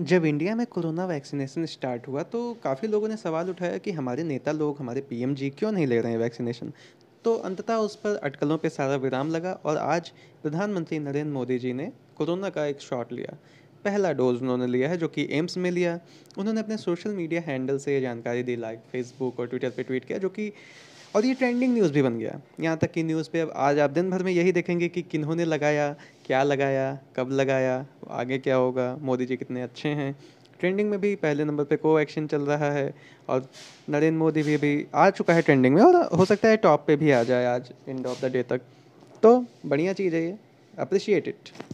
जब इंडिया में corona vaccination start हुआ तो काफ़ी लोगों ने सवाल उठाया कि हमारे नेता लोग हमारे पीएम जी क्यों नहीं ले रहे हैं वैक्सीनेशन तो अंततः उस पर अटकलों पर सारा विराम लगा और आज प्रधानमंत्री नरेंद्र मोदी जी ने कोरोना का एक शॉट लिया पहला डोज उन्होंने लिया है जो कि एम्स में लिया उन्होंने अपने सोशल मीडिया हैंडल से ये जानकारी दी लाइक फेसबुक और ट्विटर पे ट्वीट किया जो कि और ये ट्रेंडिंग न्यूज़ भी बन गया यहाँ तक कि न्यूज़ पे अब आज आप दिन भर में यही देखेंगे कि किन्होंने लगाया क्या लगाया कब लगाया आगे क्या होगा मोदी जी कितने अच्छे हैं ट्रेंडिंग में भी पहले नंबर पे को एक्शन चल रहा है और नरेंद्र मोदी भी अभी आ चुका है ट्रेंडिंग में और हो सकता है टॉप पे भी आ जाए आज एंड ऑफ द डे तक तो बढ़िया चीज़ है ये अप्रिशिएट इट